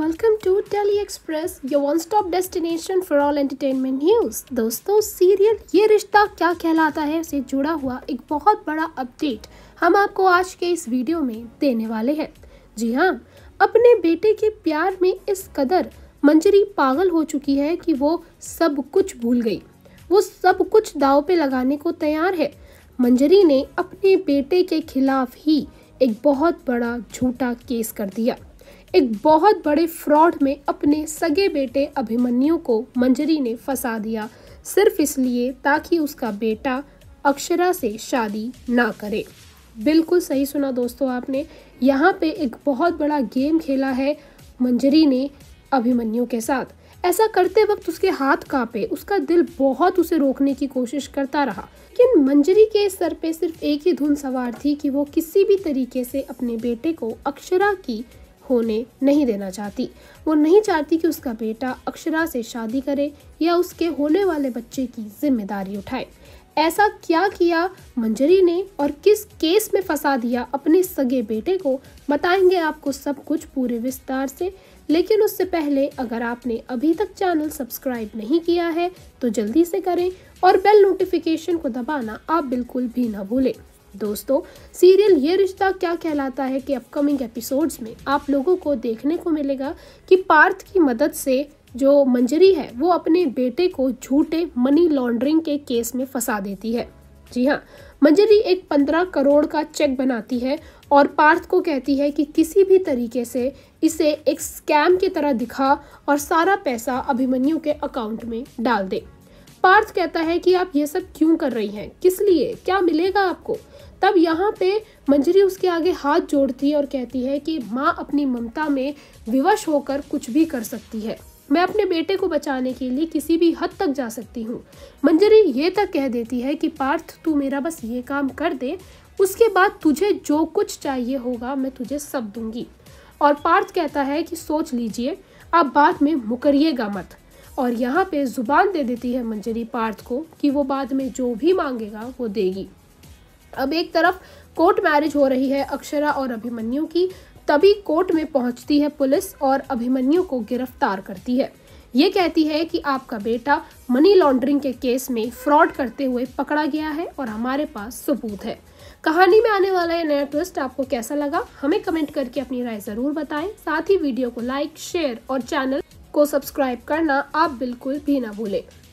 welcome to daily express your one stop destination for all entertainment news दोस्तों serial Yeh Rishta क्या कहलाता है से जुड़ा हुआ एक बहुत बड़ा अपडेट हम आपको आज के इस वीडियो में देने वाले हैं जी हाँ अपने बेटे के प्यार में इस कदर मंजरी पागल हो चुकी है कि वो सब कुछ भूल गई वो सब कुछ दाव पे लगाने को तैयार है मंजरी ने अपने बेटे के खिलाफ ही एक बहुत बड़ा झूठा केस कर दिया एक बहुत बड़े फ्रॉड में अपने सगे बेटे अभिमन्यु को मंजरी ने फंसा दिया सिर्फ इसलिए ताकि उसका बेटा अक्षरा से शादी ना करे बिल्कुल सही सुना दोस्तों आपने यहाँ पे एक बहुत बड़ा गेम खेला है मंजरी ने अभिमन्यु के साथ ऐसा करते वक्त उसके हाथ कांपे उसका दिल बहुत उसे रोकने की कोशिश करता रहा लेकिन मंजरी के सर पे सिर्फ एक ही धुन सवार थी कि वो किसी भी तरीके से अपने बेटे को अक्षरा की होने नहीं देना चाहती वो नहीं चाहती कि उसका बेटा अक्षरा से शादी करे या उसके होने वाले बच्चे की जिम्मेदारी उठाए ऐसा क्या किया मंजरी ने और किस केस में फंसा दिया अपने सगे बेटे को बताएंगे आपको सब कुछ पूरे विस्तार से लेकिन उससे पहले अगर आपने अभी तक चैनल सब्सक्राइब नहीं किया है तो जल्दी से करें और बेल नोटिफिकेशन को दबाना आप बिल्कुल भी ना भूलें दोस्तों सीरियल ये रिश्ता क्या कहलाता है कि अपकमिंग एपिसोड्स में आप लोगों को देखने को मिलेगा कि पार्थ की मदद से जो मंजरी है वो अपने बेटे को झूठे मनी लॉन्ड्रिंग के केस में फंसा देती है जी हाँ मंजरी एक पंद्रह करोड़ का चेक बनाती है और पार्थ को कहती है कि किसी भी तरीके से इसे एक स्कैम की तरह दिखा और सारा पैसा अभिमन्यु के अकाउंट में डाल दे पार्थ कहता है कि आप ये सब क्यों कर रही हैं किस लिए क्या मिलेगा आपको तब यहाँ पे मंजरी उसके आगे हाथ जोड़ती है और कहती है कि माँ अपनी ममता में विवश होकर कुछ भी कर सकती है मैं अपने बेटे को बचाने के लिए किसी भी हद तक जा सकती हूँ मंजरी ये तक कह देती है कि पार्थ तू मेरा बस ये काम कर दे उसके बाद तुझे जो कुछ चाहिए होगा मैं तुझे सब दूंगी और पार्थ कहता है कि सोच लीजिए आप बाद में मुकरिएगा मत और यहाँ पे ज़ुबान दे देती है मंजरी पार्थ को कि वो बाद में जो भी मांगेगा वो देगी अब एक तरफ कोर्ट मैरिज हो रही है अक्षरा और अभिमन्यु की तभी कोर्ट में पहुंचती है पुलिस और अभिमन्यु को गिरफ्तार करती है ये कहती है कि आपका बेटा मनी लॉन्ड्रिंग के केस में फ्रॉड करते हुए पकड़ा गया है और हमारे पास सबूत है कहानी में आने वाला यह नया ट्विस्ट आपको कैसा लगा हमें कमेंट करके अपनी राय ज़रूर बताएं साथ ही वीडियो को लाइक शेयर और चैनल को सब्सक्राइब करना आप बिल्कुल भी ना भूलें